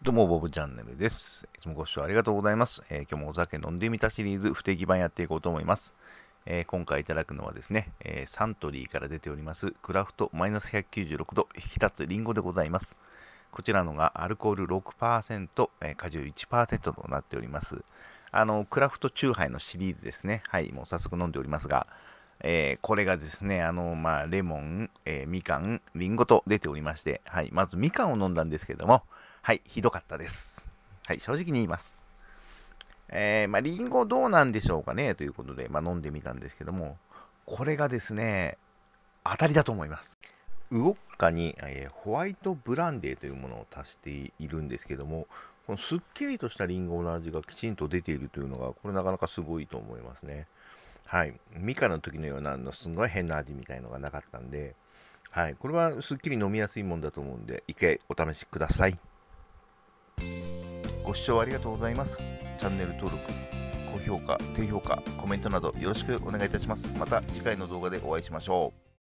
どうも、ボブチャンネルです。いつもご視聴ありがとうございます。えー、今日もお酒飲んでみたシリーズ不定期版やっていこうと思います。えー、今回いただくのはですね、えー、サントリーから出ておりますクラフトマイナス196度引き立つリンゴでございます。こちらのがアルコール6%、えー、果汁1%となっております。あの、クラフトチューハイのシリーズですね。はい、もう早速飲んでおりますが、えー、これがですね、あの、まあ、レモン、えみかん、リンゴと出ておりまして、はい、まずみかんを飲んだんですけども、はい、ひどかったです。はい、正直に言います。えー、まあ、リンゴどうなんでしょうかねということで、まあ、飲んでみたんですけども、これがですね、当たりだと思います。ウオッカに、えー、ホワイトブランデーというものを足しているんですけども、このすっきりとしたリンゴの味がきちんと出ているというのが、これなかなかすごいと思いますね。はい。ミカの時のような、のすごい変な味みたいのがなかったんで、はい。これはすっきり飲みやすいもんだと思うんで、一回お試しください。ご視聴ありがとうございます。チャンネル登録、高評価、低評価、コメントなどよろしくお願いいたします。また次回の動画でお会いしましょう。